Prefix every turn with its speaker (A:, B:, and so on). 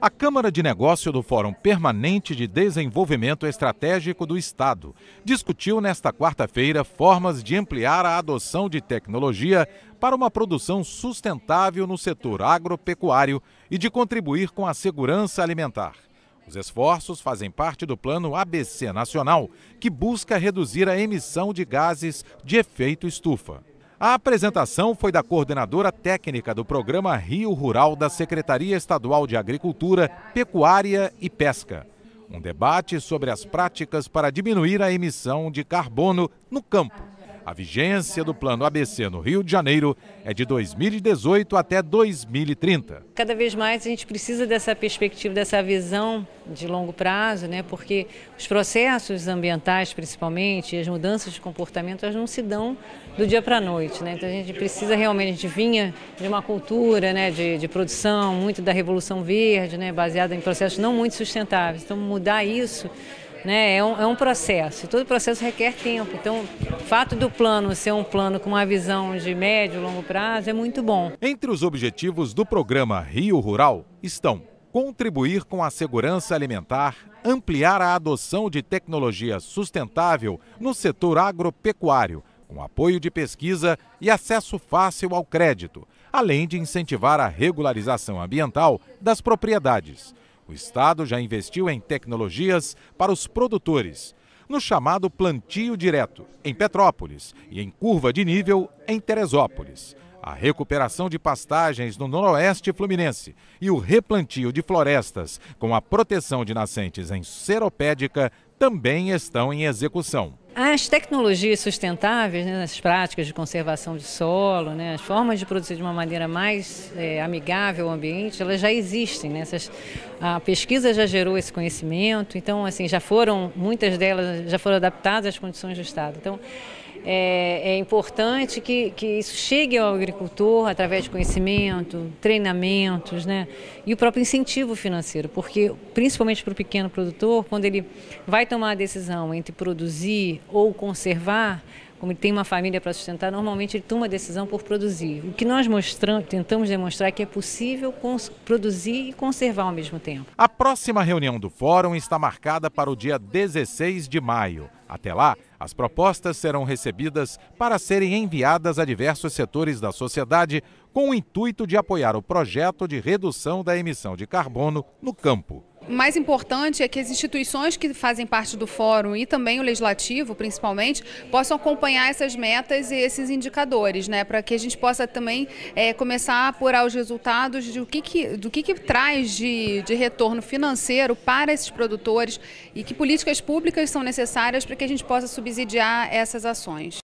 A: A Câmara de Negócio do Fórum Permanente de Desenvolvimento Estratégico do Estado discutiu nesta quarta-feira formas de ampliar a adoção de tecnologia para uma produção sustentável no setor agropecuário e de contribuir com a segurança alimentar. Os esforços fazem parte do plano ABC Nacional, que busca reduzir a emissão de gases de efeito estufa. A apresentação foi da coordenadora técnica do programa Rio Rural da Secretaria Estadual de Agricultura, Pecuária e Pesca. Um debate sobre as práticas para diminuir a emissão de carbono no campo a vigência do Plano ABC no Rio de Janeiro é de 2018 até 2030.
B: Cada vez mais a gente precisa dessa perspectiva, dessa visão de longo prazo, né? porque os processos ambientais, principalmente, e as mudanças de comportamento, elas não se dão do dia para a noite. Né? Então a gente precisa realmente, a gente vinha de uma cultura né? de, de produção, muito da Revolução Verde, né? baseada em processos não muito sustentáveis. Então mudar isso né? É, um, é um processo, e todo processo requer tempo. Então, o fato do plano ser um plano com uma visão de médio e longo prazo é muito bom.
A: Entre os objetivos do programa Rio Rural estão contribuir com a segurança alimentar, ampliar a adoção de tecnologia sustentável no setor agropecuário, com apoio de pesquisa e acesso fácil ao crédito, além de incentivar a regularização ambiental das propriedades. O Estado já investiu em tecnologias para os produtores, no chamado plantio direto, em Petrópolis, e em curva de nível, em Teresópolis. A recuperação de pastagens no noroeste fluminense e o replantio de florestas com a proteção de nascentes em Seropédica também estão em execução.
B: As tecnologias sustentáveis, né, as práticas de conservação de solo, né, as formas de produzir de uma maneira mais é, amigável ao ambiente, elas já existem. Né? Essas, a pesquisa já gerou esse conhecimento, então assim já foram muitas delas já foram adaptadas às condições do estado. Então é, é importante que, que isso chegue ao agricultor através de conhecimento, treinamentos, né? E o próprio incentivo financeiro, porque principalmente para o pequeno produtor, quando ele vai tomar a decisão entre produzir ou conservar, como ele tem uma família para sustentar, normalmente ele toma a decisão por produzir. O que nós mostramos, tentamos demonstrar é que é possível produzir e conservar ao mesmo tempo. A
A: próxima reunião do fórum está marcada para o dia 16 de maio. Até lá, as propostas serão recebidas para serem enviadas a diversos setores da sociedade com o intuito de apoiar o projeto de redução da emissão de carbono no campo
C: mais importante é que as instituições que fazem parte do fórum e também o legislativo, principalmente, possam acompanhar essas metas e esses indicadores, né, para que a gente possa também é, começar a apurar os resultados de o que que, do que, que traz de, de retorno financeiro para esses produtores e que políticas públicas são necessárias para que a gente possa subsidiar essas ações.